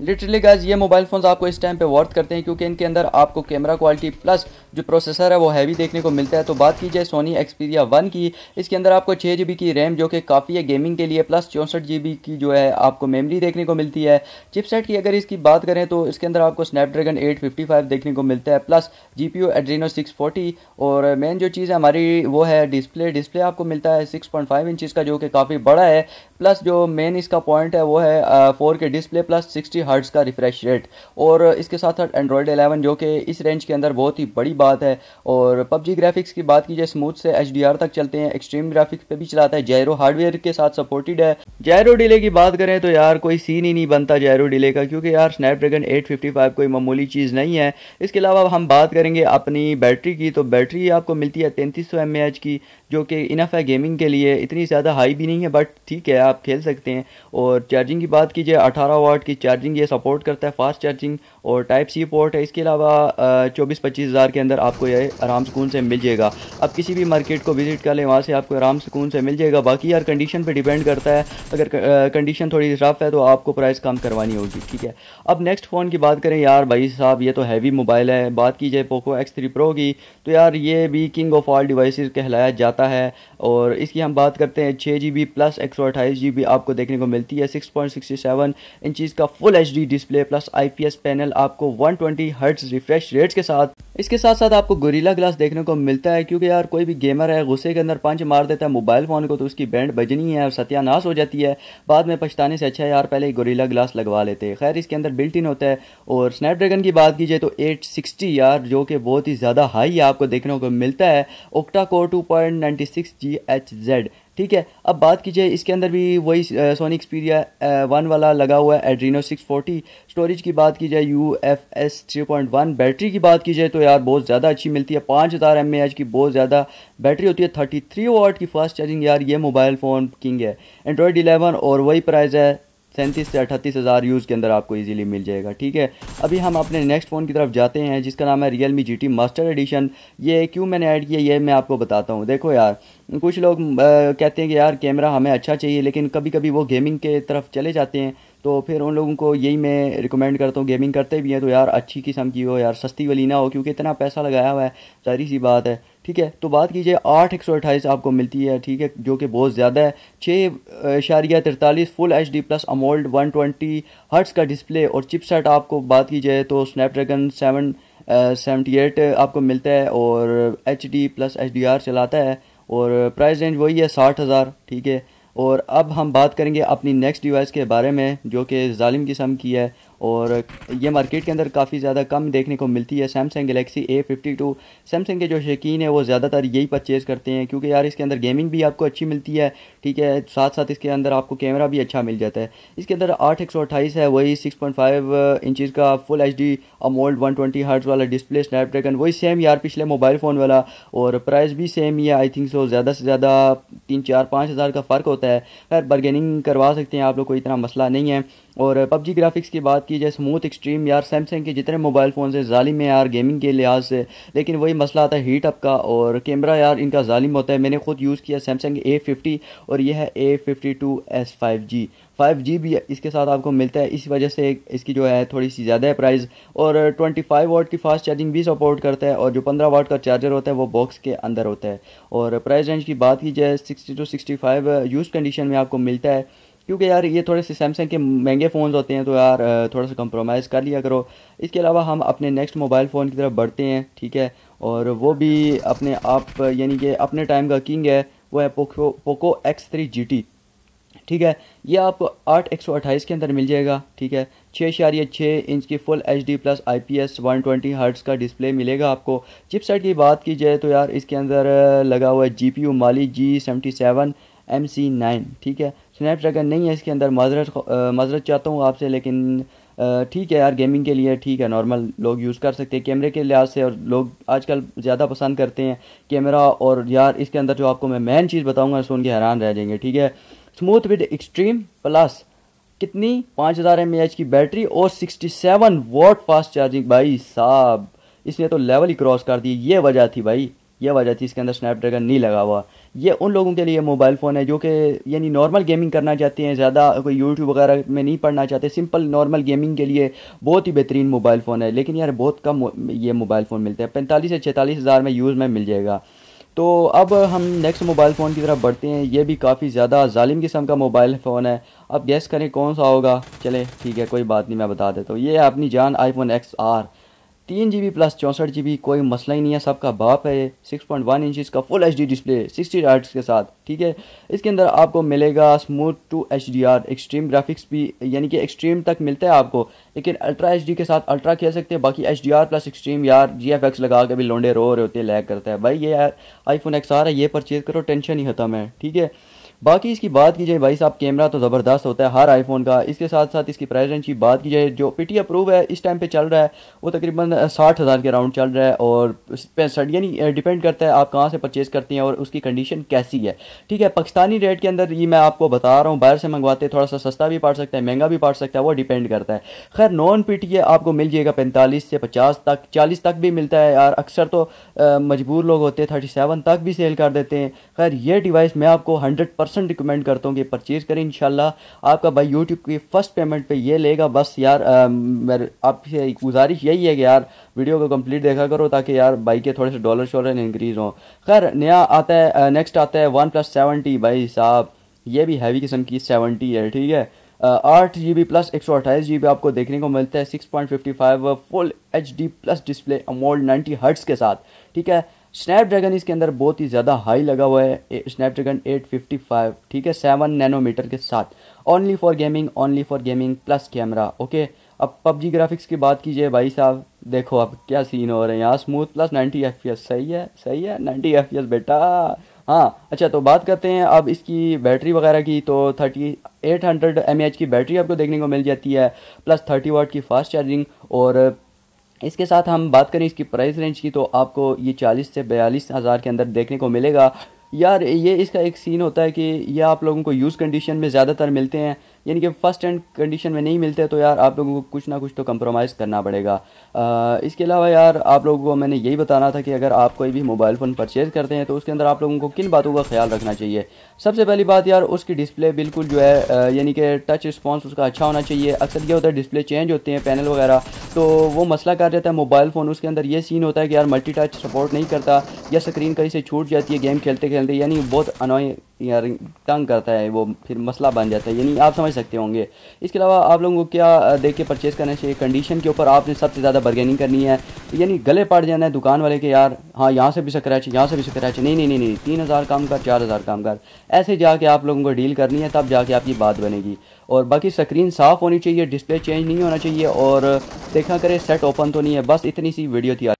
literally guys ये mobile phones आपको इस टाइम पे वर्थ करते हैं क्योंकि इनके अंदर आपको कैमरा क्वालिटी प्लस जो प्रोसेसर है वो हैवी देखने को मिलता है तो बात की जाए सोनी एक्सपीरिया वन की इसके अंदर आपको छः जी की रैम जो कि काफ़ी है गेमिंग के लिए प्लस चौंसठ जी की जो है आपको मेमरी देखने को मिलती है चिपसेट की अगर इसकी बात करें तो इसके अंदर आपको स्नैपड्रैगन एट देखने को मिलता है plus G P Adreno six और मेन जो चीज़ है हमारी वो है डिस्प्ले डिस्प्ले आपको मिलता है सिक्स पॉइंट फाइव इंच का जो कि काफ़ी बड़ा है प्लस जो मेन इसका पॉइंट है वो है four K display plus sixty hertz का रिफ्रेश रेट और इसके साथ साथ एंड्रॉयड एलेवन जो कि इस रेंज के अंदर बहुत ही बड़ी बात है और पबजी ग्राफिक्स की बात की जाए स्मूथ से एच तक चलते हैं एक्सट्रीम ग्राफिक्स पे भी चलाता है जैरो हार्डवेयर के साथ सपोर्टेड है जैरो डिले की बात करें तो यार कोई सीन ही नहीं बनता जैरो डिले का क्योंकि यार स्नैपड्रैगन 855 कोई मामूली चीज़ नहीं है इसके अलावा हम बात करेंगे अपनी बैटरी की तो बैटरी आपको मिलती है तैंतीस सौ की जो कि इनफ है गेमिंग के लिए इतनी ज़्यादा हाई भी नहीं है बट ठीक है आप खेल सकते हैं और चार्जिंग की बात कीजिए अठारह वाट की चार्जिंग ये सपोर्ट करता है फास्ट चार्जिंग और टाइप सी पोर्ट है इसके अलावा चौबीस पच्चीस हज़ार के अंदर आपको ये आराम सुकून से मिल जाएगा आप किसी भी मार्केट को विज़िट कर लें वहाँ से आपको आराम सुकून से मिल जाएगा बाकी यार कंडीशन पर डिपेंड करता है अगर कंडीशन थोड़ी रफ है तो आपको प्राइस कम करवानी होगी ठीक है अब नेक्स्ट फ़ोन की बात करें यार भाई साहब ये तो हैवी मोबाइल है बात की जाए पोको एक्स थ्री प्रो की तो यार ये भी किंग ऑफ ऑल डिवाइस कहलाया जाता है और इसकी हम बात करते हैं छः जी बी प्लस एक सौ अट्ठाईस जी बी आपको देखने को मिलती है six point sixty seven inches का full H D display plus IPS panel आपको 120 ट्वेंटी हर्ट रिफ्रेश रेट्स के साथ इसके साथ साथ आपको गोरीला ग्लास देखने को मिलता है क्योंकि यार कोई भी गेमर है गुस्से के अंदर पंच मार देता है मोबाइल फ़ोन को तो उसकी बैंड बजनी है और सत्यानाश हो जाती है बाद में पछताने से अच्छा है यार पहले ही ग्लास लगवा लेते खैर इसके अंदर बिल्ट इन होता है और स्नैपड्रैगन की बात की जाए तो एट यार जो कि बहुत ही ज़्यादा हाई आपको देखने को मिलता है octa core two point ninety six G H Z ठीक है अब बात कीजिए इसके अंदर भी वही सोनी एक्सपीरिया वन वाला लगा हुआ है एड्रीनो 640 स्टोरेज की बात की जाए U F S three point one battery की बात की जाए तो यार बहुत ज़्यादा अच्छी मिलती है पाँच हज़ार एम एच की बहुत ज़्यादा बैटरी होती है थर्टी थ्री वाट की फास्ट चार्जिंग यार ये मोबाइल फ़ोन किंग है एंड्रॉयड इलेवन और वही प्राइस है सैंतीस से अट्ठतीस हज़ार यूज़ के अंदर आपको इजीली मिल जाएगा ठीक है अभी हम अपने नेक्स्ट फ़ोन की तरफ जाते हैं जिसका नाम है Realme G T Master Edition ये क्यों मैंने ऐड किया ये मैं आपको बताता हूँ देखो यार कुछ लोग आ, कहते हैं कि यार कैमरा हमें अच्छा चाहिए लेकिन कभी कभी वो गेमिंग के तरफ चले जाते हैं तो फिर उन लोगों को यही मैं रिकमेंड करता हूँ गेमिंग करते भी हैं तो यार अच्छी किस्म की हो यार सस्ती वाली ना हो क्योंकि इतना पैसा लगाया हुआ है सारी सी बात है ठीक है तो बात कीजिए आठ एक सौ अट्ठाईस आपको मिलती है ठीक है जो कि बहुत ज़्यादा है छः इशारिया तिरतालीस full H D plus AMOLED one twenty hertz का डिस्प्ले और चिप सेट आपको बात की जाए तो स्नैपड्रैगन सेवन सेवेंटी एट आपको मिलता है और H D plus H D R चलाता है और प्राइस रेंज वही है साठ हज़ार ठीक है और अब हम बात करेंगे अपनी नेक्स्ट डिवाइस के बारे में जो कि ालिम किस्म की है और ये मार्केट के अंदर काफ़ी ज़्यादा कम देखने को मिलती है Samsung Galaxy A fifty two Samsung के जो शौकीन है वो ज़्यादातर यही परचेज़ करते हैं क्योंकि यार इसके अंदर गेमिंग भी आपको अच्छी मिलती है ठीक है साथ साथ इसके अंदर आपको कैमरा भी अच्छा मिल जाता है इसके अंदर आठ एक सौ अट्ठाईस है वही सिक्स पॉइंट फाइव इंचज़ का full H D AMOLED one twenty hertz वाला डिस्प्ले स्नैपड्रैगन वही सेम यार पिछले मोबाइल फ़ोन वाला और प्राइस भी सेम ही है आई थिंक सो ज़्यादा से ज़्यादा तीन चार पाँच हज़ार का फ़र्क होता है खैर बर्गेनिंग करवा सकते हैं आप लोग कोई इतना मसला नहीं है और पबजी ग्राफिक्स की बात की जाए स्मूथ एक्सट्रीम यार सैमसंग के जितने मोबाइल फ़ोन है ालिम है यार गेमिंग के लिहाज से लेकिन वही मसला आता है हीट अप का और कैमरा यार इनका ालिम होता है मैंने खुद यूज़ किया सैमसंग ए फिफ्टी और यह है A fifty two S five G five G भी इसके साथ आपको मिलता है इसी वजह से इसकी जो है थोड़ी सी ज़्यादा है प्राइस और ट्वेंटी फाइव वाट की फास्ट चार्जिंग भी सपोर्ट करता है और जो पंद्रह वाट का चार्जर होता है वो बॉक्स के अंदर होता है और प्राइस रेंज की बात की जाए sixty two sixty five use condition में आपको मिलता है क्योंकि यार ये थोड़े से सैमसंग के महंगे फ़ोन होते हैं तो यार थोड़ा सा कंप्रोमाइज़ कर लिया करो इसके अलावा हम अपने नेक्स्ट मोबाइल फ़ोन की तरफ बढ़ते हैं ठीक है और वो भी अपने आप यानी कि अपने टाइम का किंग है वो है Poco Poco X three G T ठीक है ये आपको आठ एक सौ अट्ठाईस के अंदर मिल जाएगा ठीक है छः इशारिया छः इंच की full H D plus I P S one twenty hertz का डिस्प्ले मिलेगा आपको चिपसेट की बात की जाए तो यार इसके अंदर लगा हुआ है G P U Mali G seventy seven M C nine ठीक है स्नैप ड्रैगन नहीं है इसके अंदर माजरत माजरत चाहता हूँ आपसे लेकिन ठीक है यार गेमिंग के लिए ठीक है नॉर्मल लोग यूज़ कर सकते हैं कैमरे के लिहाज से और लोग आजकल ज़्यादा पसंद करते हैं कैमरा और यार इसके अंदर जो आपको मैं मेन चीज़ बताऊँगा सुन के हैरान रह जाएंगे ठीक है स्मूथ विद एक्सट्रीम प्लस कितनी पाँच हज़ार एम की बैटरी और sixty seven watt fast charging भाई साहब इसने तो लेवल ही क्रॉस कर दी ये वजह थी भाई यह वजह थी इसके अंदर स्नैपड्रैगन नहीं लगा हुआ ये उन लोगों के लिए मोबाइल फ़ोन है जो कि यानी नॉर्मल गेमिंग करना चाहते हैं ज़्यादा कोई यूट्यूब वगैरह में नहीं पढ़ना चाहते सिंपल नॉर्मल गेमिंग के लिए बहुत ही बेहतरीन मोबाइल फ़ोन है लेकिन यार बहुत कम ये मोबाइल फ़ोन मिलते हैं पैंतालीस से छतालीस हज़ार में यूज़ में मिल जाएगा तो अब हम नेक्स्ट मोबाइल फ़ोन की तरफ बढ़ते हैं ये भी काफ़ी ज़्यादा जालिम किस्म का मोबाइल फ़ोन है अब गैस करें कौन सा होगा चले ठीक है कोई बात नहीं मैं बता देता हूँ ये अपनी जान आई फोन एक्स आर तीन जी बी प्लस चौंसठ जी बी कोई मसला ही नहीं है सबका बाप है ये सिक्स पॉइंट वन इंच का full H D display sixty hertz के साथ ठीक है इसके अंदर आपको मिलेगा smooth to H D R extreme graphics भी यानी कि एक्सट्रीम तक मिलता है आपको लेकिन अल्ट्रा एच डी के साथ अल्ट्रा खेल सकते हैं बाकी H D R plus extreme यार जी एफ एक्स लगा के भी लोंडे रो रहे होते हैं लैग करता है भाई ये यार आई फोन एक्स है ये परचेज़ करो टेंशन ही खत्म है ठीक है बाकी इसकी बात की जाए भाई साहब कैमरा तो ज़बरदस्त होता है हर आईफोन का इसके साथ साथ इसकी प्राइस रेंज की बात की जाए जो पीटी अप्रूव है इस टाइम पे चल रहा है वो तकरीबन साठ हज़ार के राउंड चल रहा है और पैंसठ यानी डिपेंड करता है आप कहाँ से परचेज़ करते हैं और उसकी कंडीशन कैसी है ठीक है पाकिस्तानी रेट के अंदर ये मैं आपको बता रहा हूँ बाहर से मंगवाते थोड़ा सा सस्ता भी पाट सकता है महंगा भी पाट सकता है वो डिपेंड करता है खैर नॉन पी टी आपको मिल जाएगा पैंतालीस से पचास तक चालीस तक भी मिलता है यार अक्सर तो मजबूर लोग होते हैं थर्टी सेवन तक भी सेल कर देते हैं खैर ये डिवाइस मैं आपको हंड्रेड पर्सन रिकमेंड करता हूँ कि परचेज़ करें इन आपका भाई यूट्यूब की फ़र्स्ट पेमेंट पे ये लेगा बस यार मेरे आपसे गुजारिश यही है कि यार वीडियो को कंप्लीट देखा करो ताकि यार भाई के थोड़े से डॉलर शॉलर इंक्रीज़ हों खैर नया आता है नेक्स्ट आता है वन प्लस सेवेंटी भाई साहब ये भी हैवी किस्म की सेवेंटी है ठीक है आठ जी बी प्लस एक सौ अट्ठाईस जी बी आपको देखने को मिलता है six point fifty five full H D plus display AMOLED ninety hertz के साथ ठीक है स्नैपड्रैगन इसके अंदर बहुत ही ज़्यादा हाई लगा हुआ है स्नैपड्रैगन 855 ठीक है सेवन नैनोमीटर के साथ only for gaming only for gaming plus camera okay अब पबजी ग्राफिक्स की बात कीजिए भाई साहब देखो अब क्या सीन हो रहे हैं यहाँ स्मूथ प्लस 90 एफ सही है सही है 90 एफ बेटा हाँ अच्छा तो बात करते हैं अब इसकी बैटरी वगैरह की तो thirty eight hundred M H की बैटरी आपको देखने को मिल जाती है प्लस थर्टी वाट की फास्ट चार्जिंग और इसके साथ हम बात करें इसकी प्राइस रेंज की तो आपको ये चालीस से बयालीस हज़ार के अंदर देखने को मिलेगा यार ये इसका एक सीन होता है कि ये आप लोगों को यूज़ कंडीशन में ज़्यादातर मिलते हैं यानी कि फर्स्ट एंड कंडीशन में नहीं मिलते तो यार आप लोगों को कुछ ना कुछ तो कंप्रोमाइज़ करना पड़ेगा आ, इसके अलावा यार आप लोगों को मैंने यही बताना था कि अगर आप कोई भी मोबाइल फ़ोन परचेज़ करते हैं तो उसके अंदर आप लोगों को किन बातों का ख्याल रखना चाहिए सबसे पहली बात यार उसकी डिस्प्ले बिल्कुल जो है यानी कि टच रिस्पॉन्स उसका अच्छा होना चाहिए अक्सर यह होता है डिस्प्ले चेंज होते हैं पैनल वगैरह तो वो मसला कर जाता है मोबाइल फ़ोन उसके अंदर ये सीन होता है कि यार मल्टी टच सपोर्ट नहीं करता या स्क्रीन कहीं से छूट जाती है गेम खेलते खेलते यानी बहुत अनोई यार तंग करता है वो फिर मसला बन जाता है यानी आप समझ सकते होंगे इसके अलावा आप लोगों को क्या देख के परचेज़ करना चाहिए कंडीशन के ऊपर आपने सबसे ज़्यादा बर्गेनिंग करनी है यानी गले पड़ जाना है दुकान वाले के यार हाँ यहाँ से भी स्क्रैच यहाँ से भी स्क्रैच नहीं नहीं नहीं नहीं तीन हज़ार काम कर चार हज़ार काम कर ऐसे जाके आप लोगों को डील करनी है तब जाके आपकी बात बनेगी और बाकी स्क्रीन साफ़ होनी चाहिए डिस्प्ले चेंज नहीं होना चाहिए और देखा करें सेट ओपन तो नहीं है बस इतनी सी वीडियो थी